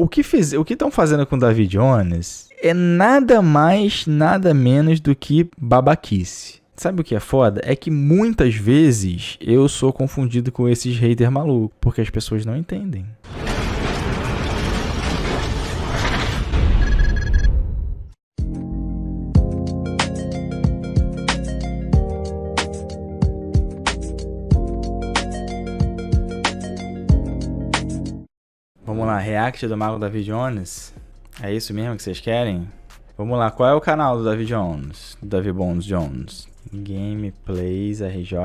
o que o que estão fazendo com o David Jones é nada mais, nada menos do que babaquice. Sabe o que é foda? É que muitas vezes eu sou confundido com esses haters malucos, porque as pessoas não entendem. react do mago David Jones? É isso mesmo que vocês querem? Vamos lá, qual é o canal do David Jones? Davi Bones Jones. Gameplays RJ.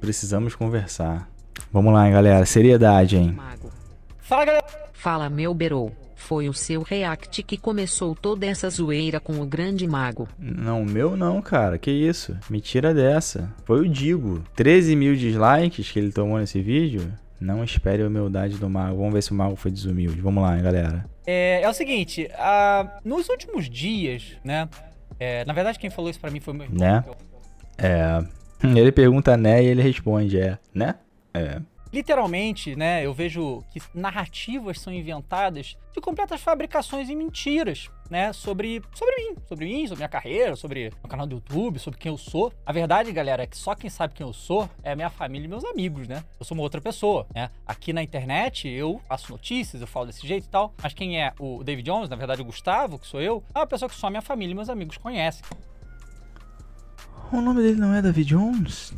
Precisamos conversar. Vamos lá, hein, galera. Seriedade, hein? Mago. Fala, galera. Fala, meu Berou. Foi o seu react que começou toda essa zoeira com o grande mago. Não, meu não, cara. Que isso? Me tira dessa. Foi o Digo. 13 mil dislikes que ele tomou nesse vídeo. Não espere a humildade do mago. Vamos ver se o mago foi desumilde. Vamos lá, hein, galera. É, é o seguinte, nos últimos dias, né? É, na verdade, quem falou isso para mim foi o meu irmão. Né? Eu... É. Ele pergunta né e ele responde é, né? É. Literalmente, né? Eu vejo que narrativas são inventadas de completas fabricações e mentiras né, sobre, sobre mim, sobre mim, sobre minha carreira, sobre meu canal do YouTube, sobre quem eu sou. A verdade, galera, é que só quem sabe quem eu sou é minha família e meus amigos, né? Eu sou uma outra pessoa, né? Aqui na internet eu faço notícias, eu falo desse jeito e tal, mas quem é o David Jones, na verdade o Gustavo, que sou eu, é uma pessoa que só minha família e meus amigos conhecem. O nome dele não é David Jones?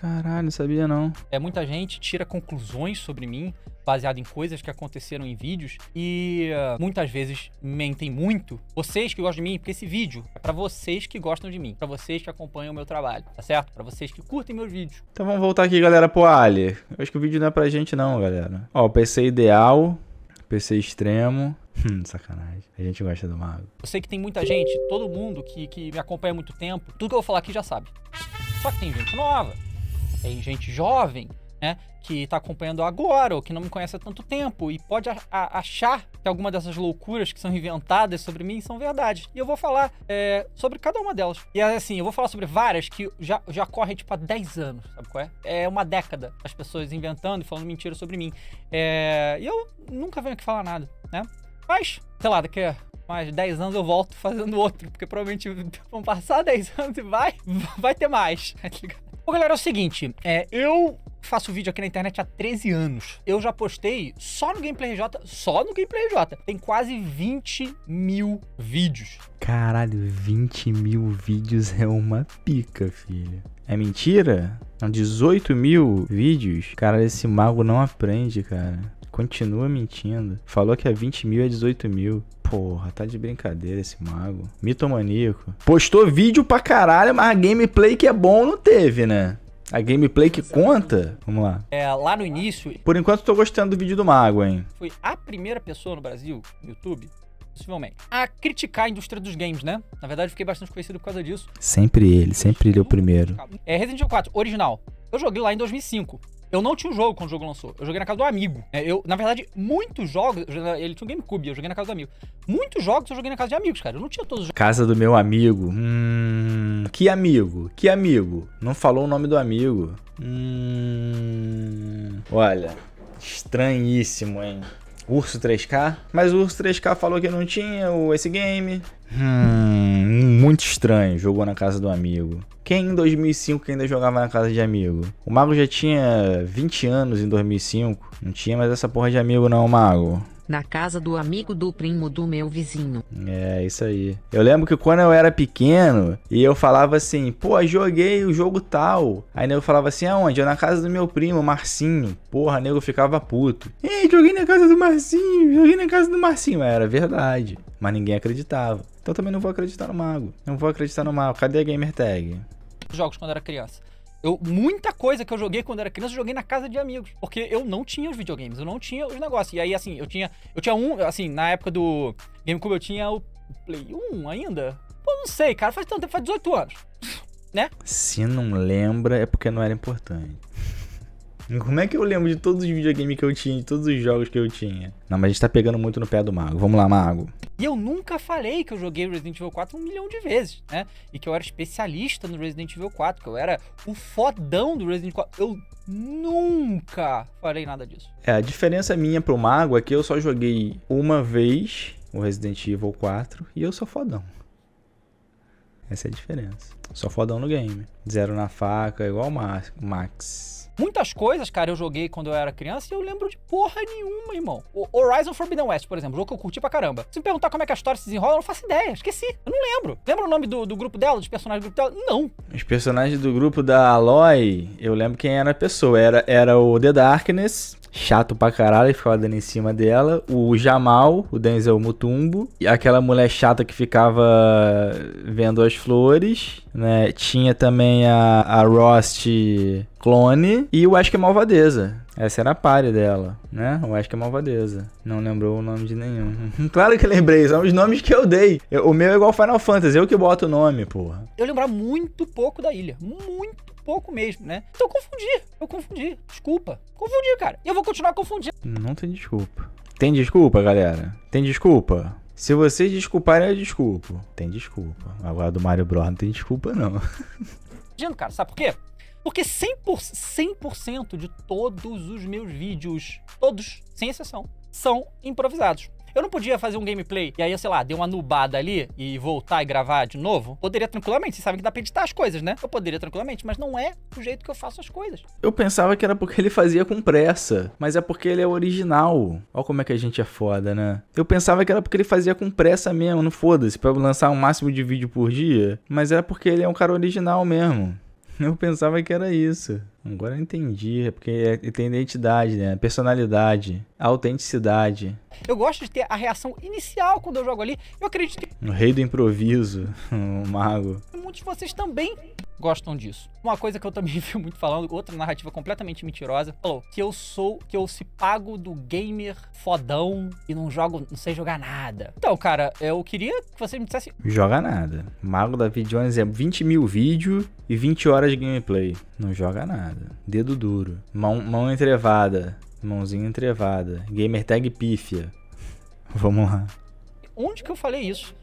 Caralho, sabia não. É muita gente tira conclusões sobre mim baseado em coisas que aconteceram em vídeos e ah, muitas vezes mentem muito. Vocês que gostam de mim, porque esse vídeo é para vocês que gostam de mim, para vocês que acompanham o meu trabalho, tá certo? Para vocês que curtem meus vídeos. Então vamos voltar aqui, galera, pro Ali. Eu acho que o vídeo não é pra gente não, galera. Ó, o PC ideal, PC extremo, Hum, sacanagem. A gente gosta do mago. Eu sei que tem muita gente, todo mundo que, que me acompanha há muito tempo, tudo que eu vou falar aqui já sabe. Só que tem gente nova tem é gente jovem, né, que está acompanhando agora ou que não me conhece há tanto tempo e pode achar que alguma dessas loucuras que são inventadas sobre mim são verdade. E eu vou falar é, sobre cada uma delas. E assim, eu vou falar sobre várias que já, já correm tipo há 10 anos, sabe qual é? É uma década as pessoas inventando e falando mentira sobre mim. É, e eu nunca venho aqui falar nada, né? Mas, sei lá, daqui a mais 10 anos eu volto fazendo outro, porque provavelmente vão passar 10 anos e vai, vai ter mais, tá ligado? Bom, galera, é o seguinte, é, eu faço vídeo aqui na internet há 13 anos. Eu já postei só no Gameplay RJ, só no Gameplay RJ. Tem quase 20 mil vídeos. Caralho, 20 mil vídeos é uma pica, filho. É mentira? São 18 mil vídeos? Cara, esse mago não aprende, cara. Continua mentindo. Falou que é 20 mil, é 18 mil. Porra, tá de brincadeira esse mago. Mitomaníaco. Postou vídeo pra caralho, mas a gameplay que é bom não teve, né? A gameplay que conta? Vamos lá. É, lá no início. Por enquanto, tô gostando do vídeo do Mago, hein? Foi a primeira pessoa no Brasil, no YouTube, possivelmente, a criticar a indústria dos games, né? Na verdade, fiquei bastante conhecido por causa disso. Sempre ele, sempre ele é o primeiro. É Resident Evil 4, original. Eu joguei lá em 2005. Eu não tinha o um jogo quando o jogo lançou. Eu joguei na casa do amigo. É, eu, na verdade, muitos jogos. Ele tinha um GameCube, eu joguei na casa do amigo. Muitos jogos eu joguei na casa de amigos, cara. Eu não tinha todos os jogos. Casa do meu amigo. Hum. Que amigo? Que amigo? Não falou o nome do amigo. Hum. Olha. Estranhíssimo, hein? Urso 3K. Mas o Urso 3K falou que não tinha o, esse game. Hum, muito estranho. Jogou na casa do amigo. Quem em 2005 que ainda jogava na casa de amigo? O Mago já tinha 20 anos em 2005. Não tinha mais essa porra de amigo, não, Mago na casa do amigo do primo do meu vizinho. É, isso aí. Eu lembro que quando eu era pequeno e eu falava assim, pô, joguei o jogo tal. Aí eu falava assim, aonde? Eu é na casa do meu primo, Marcinho. Porra, nego ficava puto. Ei, joguei na casa do Marcinho, joguei na casa do Marcinho. Mas era verdade. Mas ninguém acreditava. Então também não vou acreditar no mago. Não vou acreditar no mago. Cadê a gamer tag? Jogos quando era criança. Eu, muita coisa que eu joguei quando era criança, eu joguei na casa de amigos. Porque eu não tinha os videogames, eu não tinha os negócios. E aí, assim, eu tinha. Eu tinha um, assim, na época do GameCube eu tinha o Play 1 ainda. Pô, não sei, cara, faz tanto tempo, faz 18 anos. Né? Se não lembra, é porque não era importante. Como é que eu lembro de todos os videogames que eu tinha, de todos os jogos que eu tinha? Não, mas a gente tá pegando muito no pé do Mago. Vamos lá, Mago. E eu nunca falei que eu joguei Resident Evil 4 um milhão de vezes, né? E que eu era especialista no Resident Evil 4, que eu era o fodão do Resident Evil 4. Eu nunca falei nada disso. É, a diferença minha pro Mago é que eu só joguei uma vez o Resident Evil 4 e eu sou fodão. Essa é a diferença. Sou fodão no game. Zero na faca, igual o Max. Muitas coisas, cara, eu joguei quando eu era criança e eu lembro de porra nenhuma, irmão. O Horizon Forbidden West, por exemplo, jogo que eu curti pra caramba. Se me perguntar como é que a história se desenrola, eu não faço ideia, esqueci. Eu não lembro. Lembra o nome do, do grupo dela, dos personagens do grupo dela? Não. Os personagens do grupo da Aloy, eu lembro quem era a pessoa. Era, era o The Darkness, chato pra caralho, ficava dando em cima dela. O Jamal, o Denzel Mutumbo, e aquela mulher chata que ficava vendo as flores, né? Tinha também a, a Rost clone e o Ash que é malvadeza. Essa era a pare dela, né? O Ash que é malvadeza. Não lembrou o nome de nenhum. claro que lembrei, são os nomes que eu dei. Eu, o meu é igual Final Fantasy, eu que boto o nome, porra. Eu lembro muito pouco da ilha, muito pouco mesmo, né? Então eu confundi, eu confundi. Desculpa. Confundi, cara. E eu vou continuar confundindo. Não tem desculpa. Tem desculpa, galera. Tem desculpa. Se vocês desculparem, eu desculpo. Tem desculpa. Agora do Mario Bros não tem desculpa, não. Cara, sabe por quê? Porque 100%, 100 de todos os meus vídeos, todos, sem exceção, são improvisados. Eu não podia fazer um gameplay e aí, sei lá, deu uma nubada ali e voltar e gravar de novo? Poderia tranquilamente, vocês sabem que dá pra editar as coisas, né? Eu poderia tranquilamente, mas não é o jeito que eu faço as coisas. Eu pensava que era porque ele fazia com pressa, mas é porque ele é original. Olha como é que a gente é foda, né? Eu pensava que era porque ele fazia com pressa mesmo, não foda-se, pra lançar um máximo de vídeo por dia, mas era é porque ele é um cara original mesmo. Eu pensava que era isso. Agora eu entendi, é porque é, ele tem identidade, né? Personalidade, autenticidade. Eu gosto de ter a reação inicial quando eu jogo ali. Eu acredito que. Um rei do improviso, um mago. Muitos de vocês também gostam disso. Uma coisa que eu também vi muito falando, outra narrativa completamente mentirosa, falou que eu sou, que eu se pago do gamer fodão e não jogo, não sei jogar nada. Então, cara, eu queria que você me dissesse. Joga nada. Mago da Jones é 20 mil vídeos e 20 horas de gameplay. Não joga nada. Dedo duro. Mão, mão entrevada. Mãozinha entrevada. Gamertag pífia. Vamos lá. Onde que eu falei isso?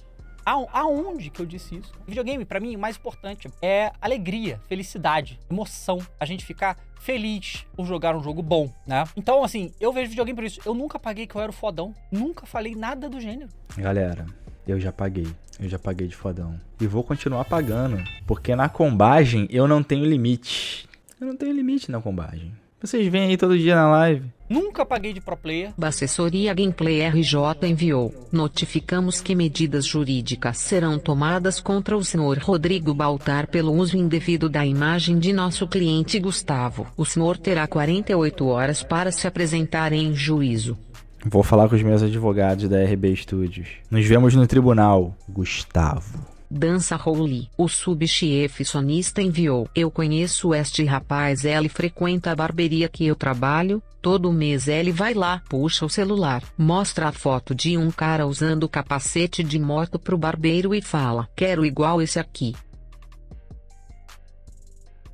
Aonde que eu disse isso? Videogame, para mim, o mais importante é alegria, felicidade, emoção. A gente ficar feliz por jogar um jogo bom, né? Então, assim, eu vejo videogame por isso. Eu nunca paguei que eu era o fodão. Nunca falei nada do gênero. Galera, eu já paguei. Eu já paguei de fodão. E vou continuar pagando. Porque na combagem eu não tenho limite. Eu não tenho limite na combagem. Vocês vêm aí todo dia na live. Nunca paguei de pro player. Da assessoria Gameplay RJ enviou. Notificamos que medidas jurídicas serão tomadas contra o senhor Rodrigo Baltar pelo uso indevido da imagem de nosso cliente Gustavo. O senhor terá 48 horas para se apresentar em juízo. Vou falar com os meus advogados da RB Studios. Nos vemos no tribunal, Gustavo. Dança Rowley. O subchefe sonista enviou. Eu conheço este rapaz, ele frequenta a barbearia que eu trabalho, todo mês ele vai lá, puxa o celular, mostra a foto de um cara usando capacete de moto pro barbeiro e fala: "Quero igual esse aqui".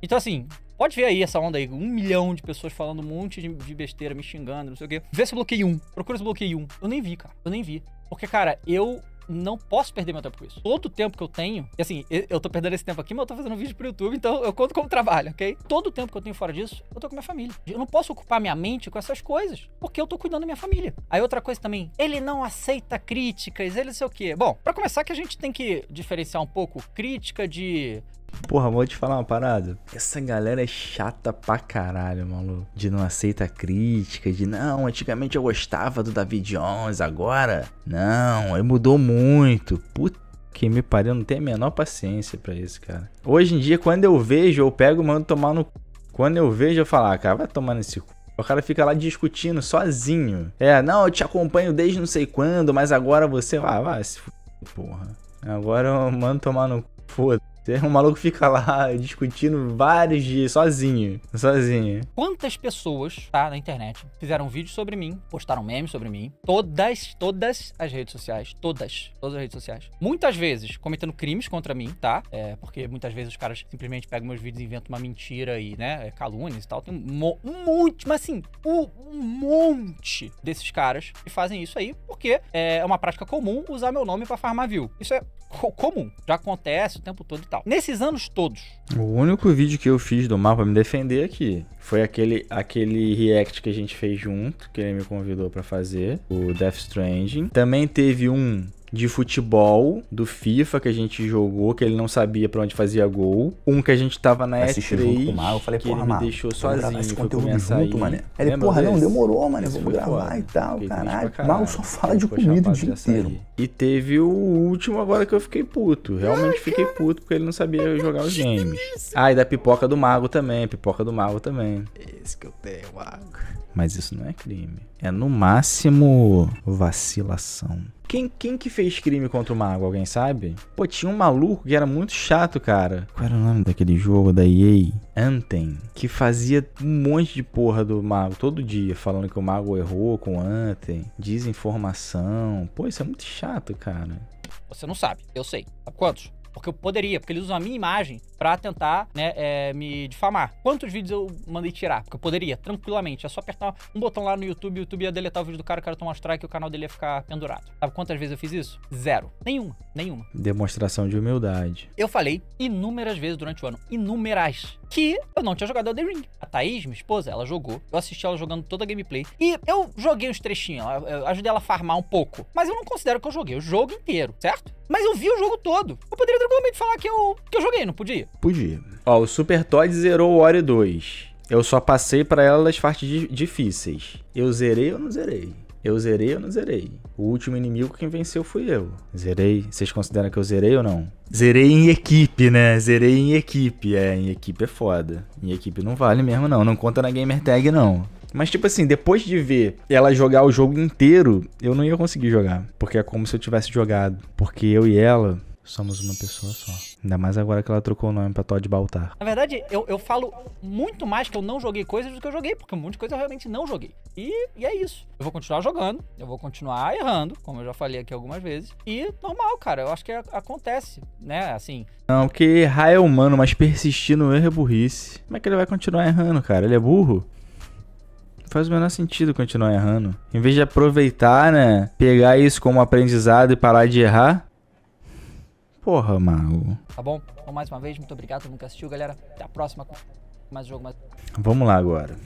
Então assim, Pode ver aí essa onda aí, um milhão de pessoas falando um monte de besteira, me xingando, não sei o quê. Vê se eu bloqueei um. Procura se bloqueei um. Eu nem vi, cara. Eu nem vi. Porque, cara, eu não posso perder meu tempo com isso. Todo o tempo que eu tenho, e assim, eu tô perdendo esse tempo aqui, mas eu tô fazendo vídeo pro YouTube, então eu conto como trabalho, ok? Todo o tempo que eu tenho fora disso, eu tô com minha família. Eu não posso ocupar minha mente com essas coisas, porque eu tô cuidando da minha família. Aí outra coisa também, ele não aceita críticas, ele sei o quê. Bom, para começar que a gente tem que diferenciar um pouco crítica de Porra, vou te falar uma parada. Essa galera é chata pra caralho, maluco. De não aceita crítica, de não, antigamente eu gostava do David Jones, agora. Não, ele mudou muito. Puta que me pariu, não tem a menor paciência para isso, cara. Hoje em dia, quando eu vejo, eu pego e mando tomar no. Quando eu vejo, eu falo, ah, cara, vai tomar nesse cu. O cara fica lá discutindo sozinho. É, não, eu te acompanho desde não sei quando, mas agora você. Ah, vai se f... porra. Agora eu mando tomar no cu. Foda. O maluco fica lá discutindo vários dias, sozinho. Sozinho. Quantas pessoas, tá, na internet, fizeram vídeos sobre mim, postaram memes sobre mim. Todas, todas as redes sociais. Todas. Todas as redes sociais. Muitas vezes cometendo crimes contra mim, tá? É, porque muitas vezes os caras simplesmente pegam meus vídeos e inventam uma mentira e, né, é calúnias e tal. Tem um, um monte, mas assim, um, um, monte desses caras que fazem isso aí, porque é, é uma prática comum usar meu nome para farmar view. Isso é comum. Já acontece o tempo todo Nesses anos todos. O único vídeo que eu fiz do mapa me defender aqui foi aquele, aquele react que a gente fez junto, que ele me convidou para fazer, o Death Stranding. Também teve um de futebol do FIFA que a gente jogou, que ele não sabia para onde fazia gol. Um que a gente tava na s 3 com o eu falei, que porra, ele deixou sozinho. Esse conteúdo junto, mano. Ele, porra, desse? não, demorou, mano, vamos gravar foda. e tal, caralho. caralho. Mal só fala de comida o dia inteiro. E teve o último agora que eu fiquei puto. Realmente fiquei puto porque ele não sabia jogar os games. Ah, e da pipoca do Mago também, pipoca do Mago também. Esse que eu tenho, Mago. Mas isso não é crime. É no máximo vacilação. Quem, quem que fez crime contra o mago? Alguém sabe? Pô, tinha um maluco que era muito chato, cara. Qual era o nome daquele jogo da EA? Anten. Que fazia um monte de porra do mago todo dia, falando que o mago errou com o Anten, desinformação. Pô, isso é muito chato, cara. Você não sabe, eu sei. Sabe quantos? Porque eu poderia, porque eles usam a minha imagem para tentar, né, é, me difamar. Quantos vídeos eu mandei tirar? Porque eu poderia, tranquilamente. É só apertar um botão lá no YouTube, o YouTube ia deletar o vídeo do cara, o cara tomar strike e o canal dele ia ficar pendurado. Sabe quantas vezes eu fiz isso? Zero. Nenhuma, nenhuma. Demonstração de humildade. Eu falei inúmeras vezes durante o ano. Inúmeras que eu não tinha jogado Elden Ring. A Thaís, minha esposa, ela jogou. Eu assisti ela jogando toda a gameplay. E eu joguei uns trechinhos, eu ajudei ela a farmar um pouco. Mas eu não considero que eu joguei o jogo inteiro, certo? Mas eu vi o jogo todo. Eu poderia tranquilamente falar que eu, que eu joguei, não podia? Podia. Ó, o Super Todd zerou o Ori 2. Eu só passei para ela as partes difíceis. Eu zerei ou não zerei? Eu zerei ou não zerei? O último inimigo quem venceu fui eu. Zerei. Vocês consideram que eu zerei ou não? Zerei em equipe, né? Zerei em equipe. É, em equipe é foda. Em equipe não vale mesmo, não. Não conta na gamer tag, não. Mas, tipo assim, depois de ver ela jogar o jogo inteiro, eu não ia conseguir jogar. Porque é como se eu tivesse jogado. Porque eu e ela, Somos uma pessoa só. Ainda mais agora que ela trocou o nome pra Todd Baltar. Na verdade, eu, eu falo muito mais que eu não joguei coisas do que eu joguei, porque um monte de coisa eu realmente não joguei. E, e é isso. Eu vou continuar jogando, eu vou continuar errando, como eu já falei aqui algumas vezes. E normal, cara, eu acho que acontece, né? Assim. Não, que errar é humano, mas persistir no erro é burrice. Como é que ele vai continuar errando, cara? Ele é burro? faz o menor sentido continuar errando. Em vez de aproveitar, né? Pegar isso como aprendizado e parar de errar, Porra, Mago. Tá bom? Então, mais uma vez, muito obrigado a todo mundo que assistiu, galera. Até a próxima. Mais jogo, mais... Vamos lá agora.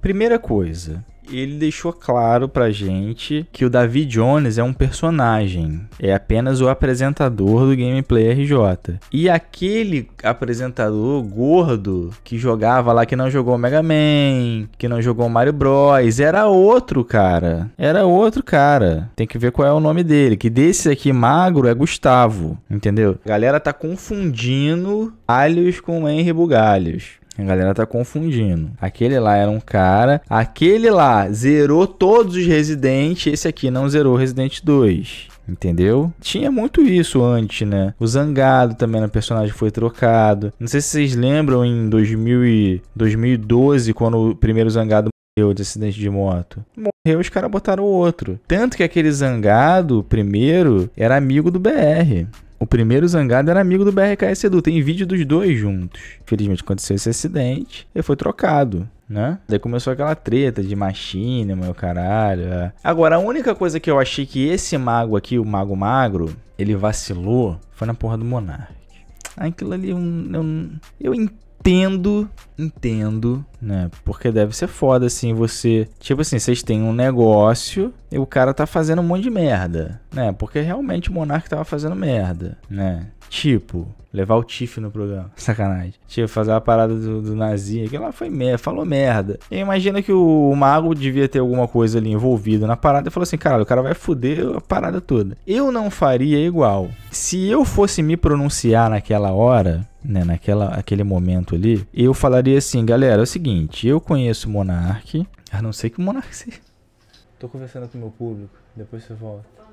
Primeira coisa, ele deixou claro pra gente que o David Jones é um personagem, é apenas o apresentador do Gameplay RJ. E aquele apresentador gordo que jogava lá, que não jogou Mega Man, que não jogou Mario Bros, era outro cara. Era outro cara. Tem que ver qual é o nome dele, que desse aqui magro é Gustavo, entendeu? A galera tá confundindo alhos com Henry Bugalhos. A galera tá confundindo. Aquele lá era um cara. Aquele lá zerou todos os Resident. Esse aqui não zerou Resident 2. Entendeu? Tinha muito isso antes, né? O Zangado também no personagem foi trocado. Não sei se vocês lembram em 2000 e 2012, quando o primeiro Zangado morreu de acidente de moto. Morreu, os caras botaram outro. Tanto que aquele Zangado, primeiro, era amigo do BR. O primeiro zangado era amigo do BRKS Edu. Tem vídeo dos dois juntos. Infelizmente aconteceu esse acidente. Ele foi trocado. Né? Daí começou aquela treta de machine, meu caralho. É. Agora, a única coisa que eu achei que esse mago aqui, o mago magro, ele vacilou foi na porra do Monark. Aquilo ali, eu, eu, eu entendo entendo, entendo, né? Porque deve ser foda assim você. Tipo assim, vocês têm um negócio e o cara tá fazendo um monte de merda, né? Porque realmente o Monark tava fazendo merda, né? Tipo, levar o Tiff no programa. Sacanagem. Tipo, fazer uma parada do, do Nazi, que lá foi merda, falou merda. Eu imagina que o, o, mago devia ter alguma coisa ali envolvida na parada e falou assim: caralho, o cara vai foder a parada toda. Eu não faria igual. Se eu fosse me pronunciar naquela hora. Né, naquela aquele momento ali, eu falaria assim, galera, é o seguinte, eu conheço o Monark, a não ser que o Monark seja. Tô conversando com o meu público, depois você volta. Tá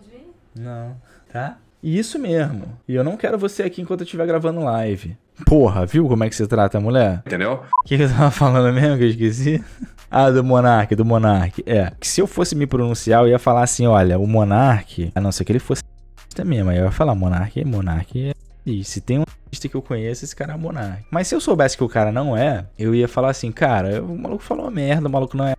não, tá? E isso mesmo. E eu não quero você aqui enquanto eu estiver gravando live. Porra, viu como é que se trata a mulher? Entendeu? O que, que eu tava falando mesmo que eu esqueci? Ah, do Monark, do Monark. É, que se eu fosse me pronunciar, eu ia falar assim, olha, o Monark, a não ser que ele fosse também, aí eu ia falar Monark, Monark é... E se tem um artista que eu conheço, esse cara é Monark. Mas se eu soubesse que o cara não é, eu ia falar assim, cara, o maluco falou uma merda, o maluco não é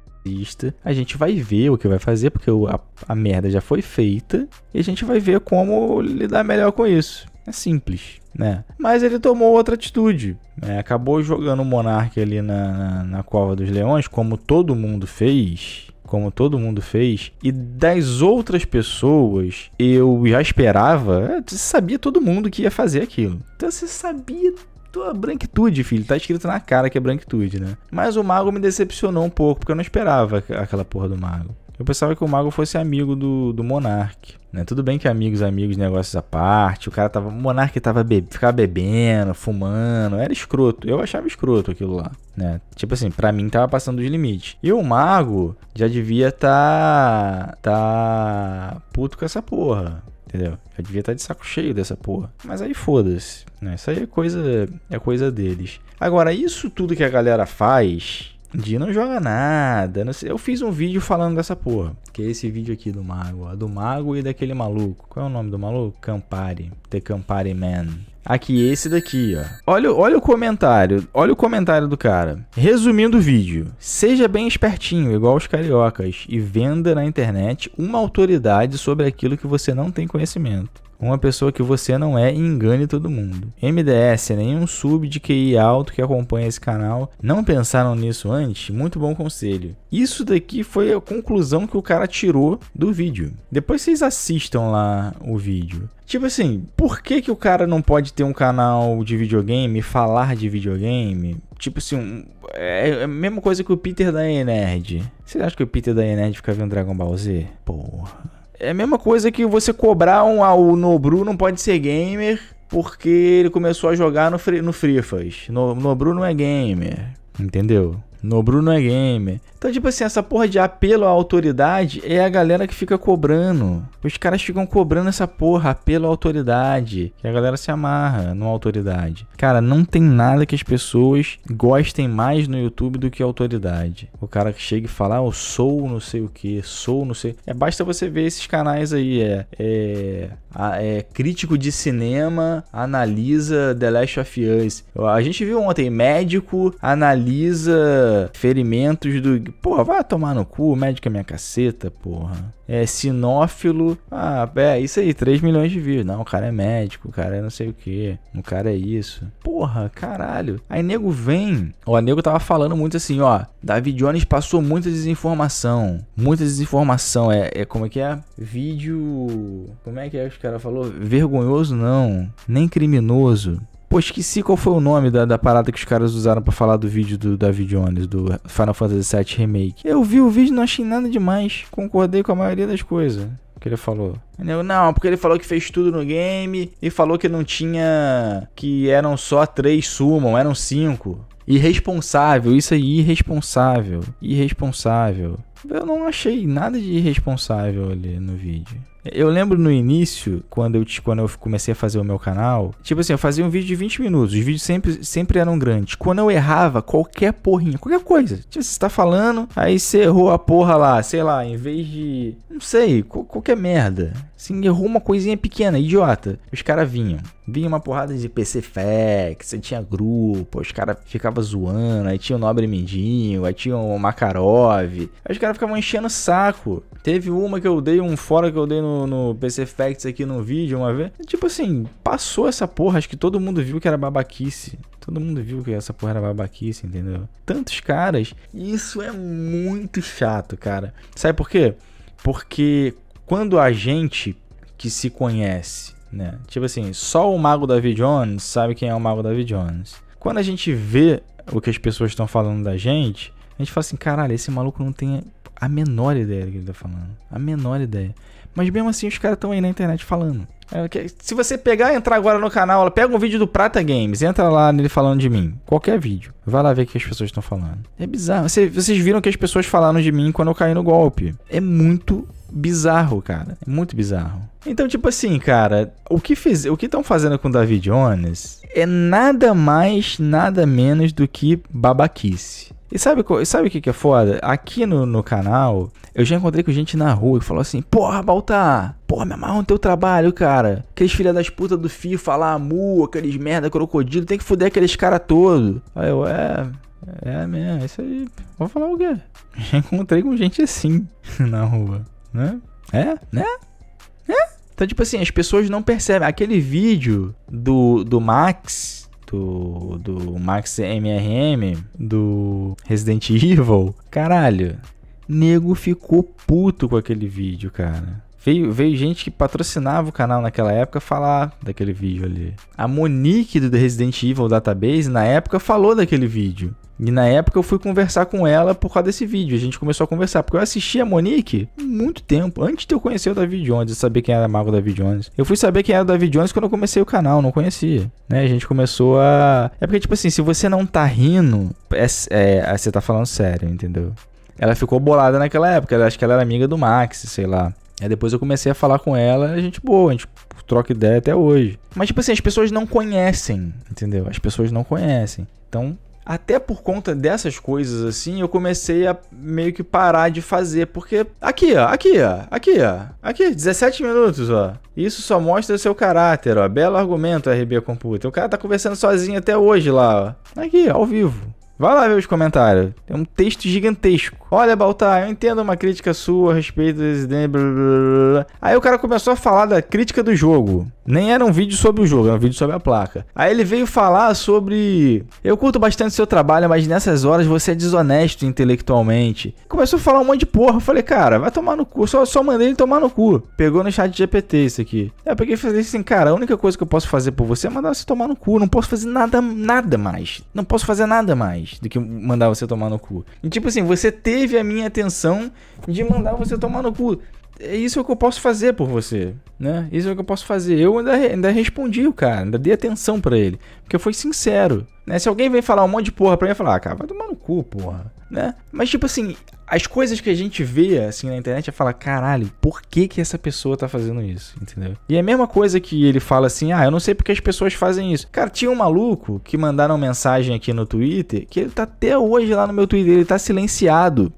a gente vai ver o que vai fazer, porque a, a merda já foi feita. E a gente vai ver como lidar melhor com isso. É simples, né? Mas ele tomou outra atitude. Né? Acabou jogando o Monarca ali na, na, na Cova dos Leões, como todo mundo fez como todo mundo fez, e das outras pessoas eu já esperava, é, Você sabia todo mundo que ia fazer aquilo. Então você sabia tua branquitude, filho. Tá escrito na cara que é branquitude, né? Mas o mago me decepcionou um pouco, porque eu não esperava aquela porra do mago. Eu pensava que o mago fosse amigo do, do Monark. Né? Tudo bem que amigos, amigos, negócios à parte. O cara tava. O tava be ficava bebendo, fumando. Era escroto. Eu achava escroto aquilo lá. Né? Tipo assim, pra mim tava passando dos limites. E o mago já devia tá. tá. puto com essa porra entendeu? Eu devia estar tá de saco cheio dessa porra. Mas aí foda-se, né? Isso aí é coisa, é coisa deles. Agora, isso tudo que a galera faz, de não joga nada. Eu fiz um vídeo falando dessa porra. Que é esse vídeo aqui do Mago. Ó. Do Mago e daquele maluco. Qual é o nome do maluco? Campari. The Campari Man. Aqui, esse daqui, ó. Olha, olha o comentário. Olha o comentário do cara. Resumindo o vídeo. Seja bem espertinho, igual os cariocas, e venda na internet uma autoridade sobre aquilo que você não tem conhecimento uma pessoa que você não é e engane todo mundo. MDS é nenhum sub de QI alto que acompanha esse canal. Não pensaram nisso antes? Muito bom conselho. Isso daqui foi a conclusão que o cara tirou do vídeo. Depois vocês assistam lá o vídeo. Tipo assim, por que, que o cara não pode ter um canal de videogame, falar de videogame? Tipo assim, é, é a mesma coisa que o Peter da Nerd. Você acha que o Peter da Nerd fica vendo Dragon Ball Z? Porra. É a mesma coisa que você cobrar um ao ah, Nobru não pode ser gamer porque ele começou a jogar no, free, no Free No, Nobru não é gamer, entendeu? No Bruno é gamer. Então, tipo assim, essa porra de apelo à autoridade é a galera que fica cobrando. Os caras ficam cobrando essa porra, apelo à autoridade. Que a galera se amarra numa autoridade. Cara, não tem nada que as pessoas gostem mais no YouTube do que autoridade. O cara que chega e fala, ah, eu sou não sei o que, sou não sei. É basta você ver esses canais aí, é. é é, crítico de cinema analisa The Last of Us. A gente viu ontem, médico analisa ferimentos do. Pô, vai tomar no cu, médico é minha caceta, porra. É sinófilo. Ah, é isso aí, 3 milhões de views. Não, o cara é médico, o cara é não sei o que, o cara é isso. Porra, caralho. Aí nego vem. Ó, nego tava falando muito assim, ó. David Jones passou muita desinformação. Muita desinformação. É, é como é que é? Vídeo. Como é que é os cara falou, vergonhoso não, nem criminoso. Pô, esqueci qual foi o nome da, da parada que os caras usaram para falar do vídeo do David Jones, do Final Fantasy VII Remake. Eu vi o vídeo e não achei nada demais. Concordei com a maioria das coisas que ele falou. Não, porque ele falou que fez tudo no game e falou que não tinha. que eram só três sumam, eram cinco. Irresponsável, isso aí, é irresponsável, irresponsável. Eu não achei nada de irresponsável ali no vídeo. Eu lembro no início, quando eu, quando eu comecei a fazer o meu canal, tipo assim, eu fazia um vídeo de 20 minutos, os vídeos sempre, sempre eram grandes. Quando eu errava, qualquer porrinha, qualquer coisa, tipo, você tá falando, aí você errou a porra lá, sei lá, em vez de, não sei, qualquer merda. Assim, errou uma coisinha pequena, idiota. Os caras vinham. Vinha uma porrada de PC Facts, aí tinha grupo, os caras ficavam zoando, aí tinha o Nobre Mendinho, aí tinha o Makarov. Aí os caras ficavam enchendo o saco. Teve uma que eu dei, um fora que eu dei no, no PC Facts aqui no vídeo uma vez. Tipo assim, passou essa porra, acho que todo mundo viu que era babaquice. Todo mundo viu que essa porra era babaquice, entendeu? Tantos caras. Isso é muito chato, cara. Sabe por quê? Porque quando a gente que se conhece, né? Tipo assim, só o Mago David Jones sabe quem é o Mago David Jones. Quando a gente vê o que as pessoas estão falando da gente, a gente fala assim, caralho, esse maluco não tem a menor ideia do que ele tá falando. A menor ideia. Mas mesmo assim os caras estão aí na internet falando. É, se você pegar e entrar agora no canal, pega um vídeo do Prata Games, entra lá nele falando de mim. Qualquer vídeo. Vai lá ver o que as pessoas estão falando. É bizarro. Vocês, vocês viram o que as pessoas falaram de mim quando eu caí no golpe. É muito bizarro, cara. É muito bizarro. Então, tipo assim, cara, o que o que estão fazendo com o David Jones é nada mais, nada menos do que babaquice. E sabe e sabe o que, que é foda? Aqui no, no canal, eu já encontrei com gente na rua e falou assim: Porra, Baltar, porra, me amarram no teu trabalho, cara. Aqueles filha das putas do FIFA lá, mu, aqueles merda, crocodilo, tem que fuder aqueles cara todo. Aí eu, é. É mesmo, é isso aí. Vou falar o quê? Já encontrei com gente assim na rua, né? É? Né? É? Então, tipo assim, as pessoas não percebem. Aquele vídeo do, do Max do, do Max MRM, do Resident Evil, caralho, nego ficou puto com aquele vídeo, cara. Veio, veio gente que patrocinava o canal naquela época falar daquele vídeo ali. A Monique do The Resident Evil Database, na época, falou daquele vídeo. E na época eu fui conversar com ela por causa desse vídeo. A gente começou a conversar, porque eu assisti a Monique muito tempo, antes de eu conhecer o David Jones, de saber quem era Mago David Jones. Eu fui saber quem era o David Jones quando eu comecei o canal, não conhecia. Né? A gente começou a. É porque, tipo assim, se você não tá rindo, é, é, é, você tá falando sério, entendeu? Ela ficou bolada naquela época, acho que ela era amiga do Max, sei lá. Aí depois eu comecei a falar com ela, a gente boa, a gente troca ideia até hoje. Mas, tipo assim, as pessoas não conhecem, entendeu? As pessoas não conhecem. Então, até por conta dessas coisas, assim, eu comecei a meio que parar de fazer, porque aqui, ó, aqui, ó, aqui, ó, aqui, 17 minutos, ó. Isso só mostra o seu caráter, ó. Belo argumento, RB Computer. O cara tá conversando sozinho até hoje lá, ó. Aqui, ao vivo. Vai lá ver os comentários. Tem um texto gigantesco. Olha, Baltar, eu entendo uma crítica sua a respeito do Resident Aí o cara começou a falar da crítica do jogo. Nem era um vídeo sobre o jogo, era um vídeo sobre a placa. Aí ele veio falar sobre. Eu curto bastante seu trabalho, mas nessas horas você é desonesto intelectualmente. Começou a falar um monte de porra. Eu falei, cara, vai tomar no cu. Só, só mandei ele tomar no cu. Pegou no chat de GPT isso aqui. É, porque eu falei assim, cara, a única coisa que eu posso fazer por você é mandar você tomar no cu. Não posso fazer nada, nada mais. Não posso fazer nada mais do que mandar você tomar no cu. E tipo assim, você teve teve a minha atenção de mandar você tomar no cu. É isso é o que eu posso fazer por você, né? Isso é o que eu posso fazer. Eu ainda, ainda respondi o cara, ainda dei atenção para ele, porque foi sincero, né? Se alguém vem falar um monte de porra pra mim, eu falar, ah, cara, vai tomar no cu, porra, né? Mas tipo assim, as coisas que a gente vê assim na internet é falar, caralho, por que que essa pessoa tá fazendo isso, entendeu? E é a mesma coisa que ele fala assim: "Ah, eu não sei porque as pessoas fazem isso". Cara, tinha um maluco que mandaram mensagem aqui no Twitter, que ele tá até hoje lá no meu Twitter, ele tá silenciado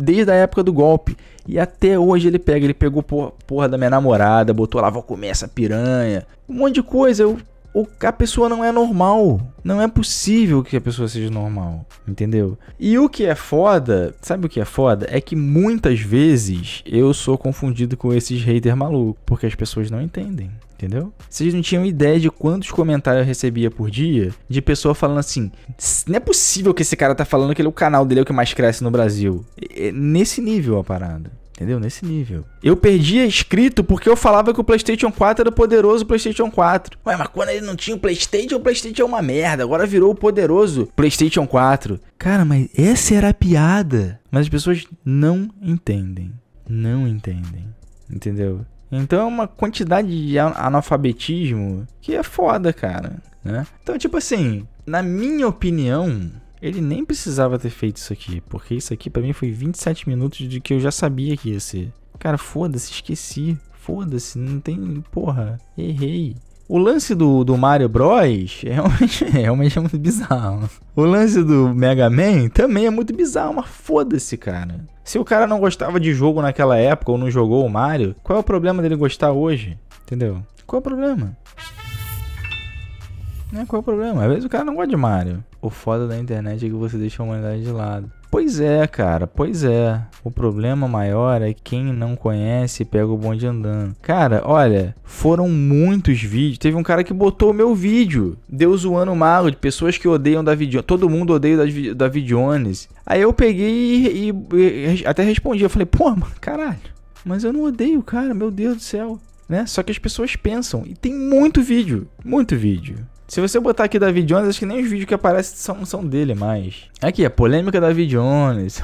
desde a época do golpe. E até hoje ele pega, ele pegou porra, porra da minha namorada, botou lá, vou comer essa piranha. Um monte de coisa, eu o, a pessoa não é normal. Não é possível que a pessoa seja normal, entendeu? E o que é foda, sabe o que é foda? É que muitas vezes eu sou confundido com esses haters maluco, porque as pessoas não entendem, entendeu? Vocês não tinham ideia de quantos comentários eu recebia por dia de pessoa falando assim: não é possível que esse cara tá falando que ele, é o canal dele é o que mais cresce no Brasil. É nesse nível a parada. Entendeu? Nesse nível. Eu perdia escrito porque eu falava que o PlayStation 4 era o poderoso PlayStation 4. Ué, mas quando ele não tinha o PlayStation, o PlayStation é uma merda. Agora virou o poderoso PlayStation 4. Cara, mas essa era a piada. Mas as pessoas não entendem. Não entendem. Entendeu? Então é uma quantidade de analfabetismo que é foda, cara. Né? Então, tipo assim, na minha opinião, ele nem precisava ter feito isso aqui, porque isso aqui para mim foi 27 minutos de que eu já sabia que ia ser. Cara, foda-se, esqueci. Foda-se, não tem. Porra, errei. O lance do, do Mario Bros. É realmente, é realmente é muito bizarro. O lance do Mega Man também é muito bizarro, mas foda-se, cara. Se o cara não gostava de jogo naquela época ou não jogou o Mario, qual é o problema dele gostar hoje? Entendeu? Qual é o problema? Né? Qual é o problema? Às vezes o cara não gosta de Mario. O foda da internet é que você deixa a humanidade de lado. Pois é, cara, pois é. O problema maior é quem não conhece e pega o bonde andando. Cara, olha, foram muitos vídeos. Teve um cara que botou o meu vídeo. Deu zoando o mago de pessoas que odeiam da David Todo mundo odeia da David Jones. Aí eu peguei e, e, e até respondi. Eu falei, pô, mano, caralho. Mas eu não odeio, cara, meu Deus do céu. Né? Só que as pessoas pensam. E tem muito vídeo. Muito vídeo. Se você botar aqui David Jones, acho que nem os vídeos que aparecem são, são dele mais. Aqui, a polêmica David Jones.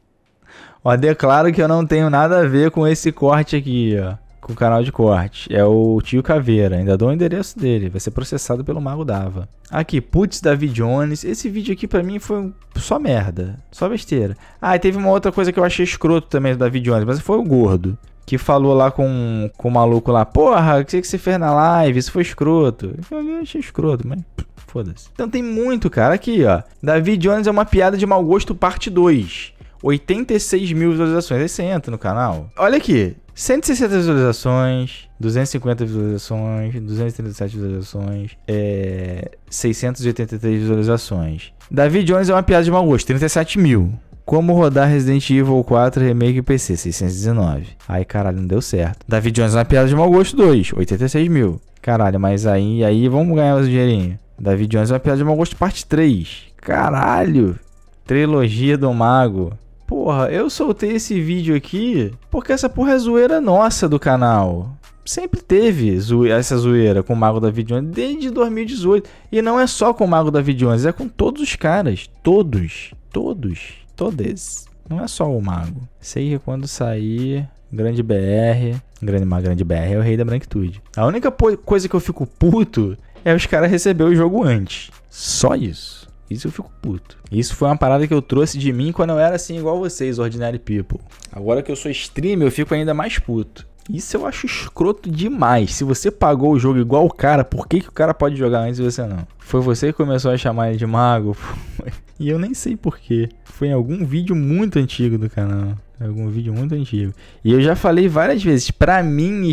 ó, declaro que eu não tenho nada a ver com esse corte aqui, ó. Com o canal de corte. É o tio Caveira. Ainda dou o endereço dele. Vai ser processado pelo Mago Dava. Aqui, putz, David Jones. Esse vídeo aqui pra mim foi só merda. Só besteira. Ah, e teve uma outra coisa que eu achei escroto também do David Jones, mas foi o gordo que falou lá com, com o maluco lá, porra, o que você fez na live? Isso foi escroto. Eu achei escroto, mas foda-se. Então tem muito, cara. Aqui, ó. Davi Jones é uma piada de mau gosto, parte 2. 86 mil visualizações. Aí você entra no canal. Olha aqui. 160 visualizações, 250 visualizações, 237 visualizações, é, 683 visualizações. David Jones é uma piada de mau gosto, 37 mil. Como rodar Resident Evil 4 Remake PC 619. Aí, caralho, não deu certo. David Jones na piada de mau gosto 2, 86 mil. Caralho, mas aí, aí vamos ganhar o dinheirinho. David Jones na piada de mau gosto parte 3. Caralho! Trilogia do Mago. Porra, eu soltei esse vídeo aqui porque essa porra é zoeira nossa do canal sempre teve zoe essa zoeira com o Mago da Jones desde 2018. E não é só com o Mago da Jones, é com todos os caras. Todos. Todos todos Não é só o mago. Sei que quando sair Grande BR, grande, uma grande BR é o rei da branquitude. A única coisa que eu fico puto é os caras receber o jogo antes. Só isso. Isso eu fico puto. Isso foi uma parada que eu trouxe de mim quando eu era assim igual vocês, Ordinary People. Agora que eu sou streamer, eu fico ainda mais puto. Isso eu acho escroto demais. Se você pagou o jogo igual o cara, por que, que o cara pode jogar antes e você não? Foi você que começou a chamar ele de mago? e eu nem sei porquê. Foi em algum vídeo muito antigo do canal. Algum vídeo muito antigo. E eu já falei várias vezes. Pra mim,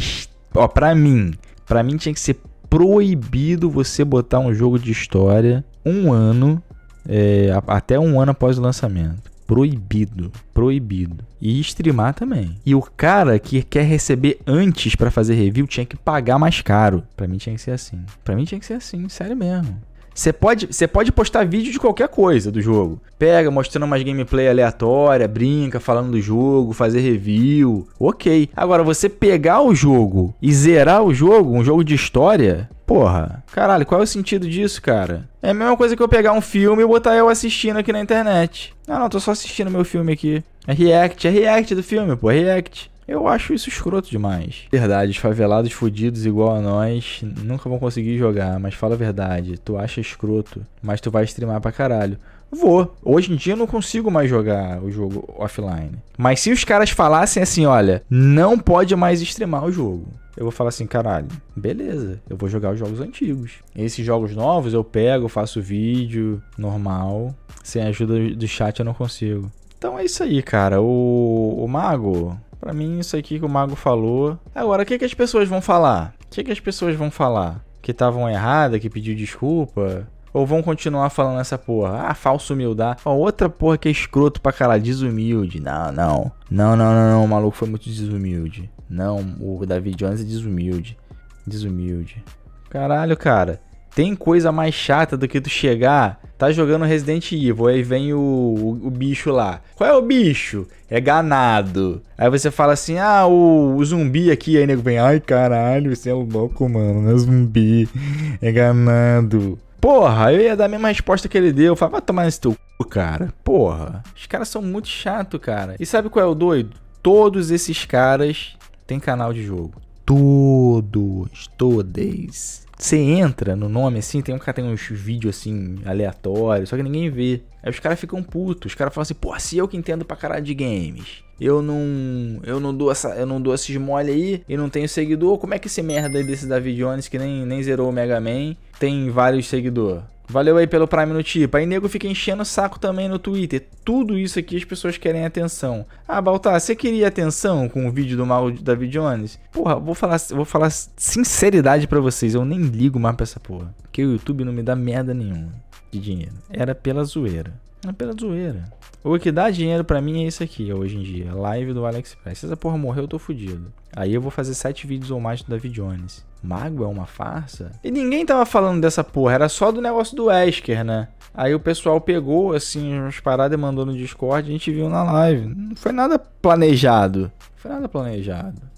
ó, pra mim, pra mim tinha que ser proibido você botar um jogo de história um ano, é, até um ano após o lançamento. Proibido. Proibido. E streamar também. E o cara que quer receber antes para fazer review tinha que pagar mais caro. Para mim tinha que ser assim. Para mim tinha que ser assim, sério mesmo. Você pode, você pode postar vídeo de qualquer coisa do jogo. Pega, mostrando umas gameplay aleatória, brinca, falando do jogo, fazer review. Ok. Agora, você pegar o jogo e zerar o jogo, um jogo de história, Porra, caralho, qual é o sentido disso, cara? É a mesma coisa que eu pegar um filme e botar eu assistindo aqui na internet. Não, não, tô só assistindo meu filme aqui. É react, é react do filme, pô, é react. Eu acho isso escroto demais. Verdade, os favelados fudidos igual a nós nunca vão conseguir jogar, mas fala a verdade, tu acha escroto, mas tu vai streamar pra caralho vou. Hoje em dia eu não consigo mais jogar o jogo offline. Mas se os caras falassem assim, olha, não pode mais streamar o jogo. Eu vou falar assim, caralho, beleza, eu vou jogar os jogos antigos. Esses jogos novos eu pego, faço vídeo normal. Sem a ajuda do chat eu não consigo. Então é isso aí, cara. O, o Mago, para mim, isso aqui que o Mago falou. Agora, o que, que as pessoas vão falar? O que, que as pessoas vão falar? Que estavam erradas, que pediu desculpa? Ou vão continuar falando essa porra? Ah, falso humildade. Ó, outra porra que é escroto pra caralho, desumilde. Não, não. Não, não, não, não, o maluco foi muito desumilde. Não, o David Jones é desumilde. Desumilde. Caralho, cara. Tem coisa mais chata do que tu chegar, tá jogando Resident Evil, aí vem o, o, o bicho lá. Qual é o bicho? É ganado. Aí você fala assim, ah, o, o zumbi aqui, aí nego vem, ai caralho, você é louco, mano, não é zumbi, é ganado. Porra, eu ia dar a mesma resposta que ele deu. Eu falava, vai tomar nesse teu cu, cara. Porra, os caras são muito chato, cara. E sabe qual é o doido? Todos esses caras têm canal de jogo. Todos, todas. Você entra no nome assim, tem um cara tem uns vídeos assim, aleatórios, só que ninguém vê. Aí os caras ficam putos, os caras falam assim, pô, se assim eu que entendo pra caralho de games, eu não eu não dou essa eu não dou esses mole aí e não tenho seguidor. Como é que esse merda aí desse Davi Jones que nem, nem zerou o Mega Man tem vários seguidores? Valeu aí pelo Prime no tipo. Aí nego fica enchendo o saco também no Twitter. Tudo isso aqui as pessoas querem atenção. Ah, Baltar, você queria atenção com o vídeo do mal David Jones? Porra, vou falar, vou falar sinceridade para vocês. Eu nem ligo mais pra essa porra. Que o YouTube não me dá merda nenhuma de dinheiro. Era pela zoeira. É pela zoeira. O que dá dinheiro para mim é isso aqui, hoje em dia. Live do AliExpress. Se essa porra morrer, eu tô fudido. Aí eu vou fazer sete vídeos ou mais do David Jones. Mago é uma farsa? E ninguém tava falando dessa porra, era só do negócio do Esker, né? Aí o pessoal pegou, assim, umas paradas e mandou no Discord, a gente viu na live. Não foi nada planejado. Não foi nada planejado.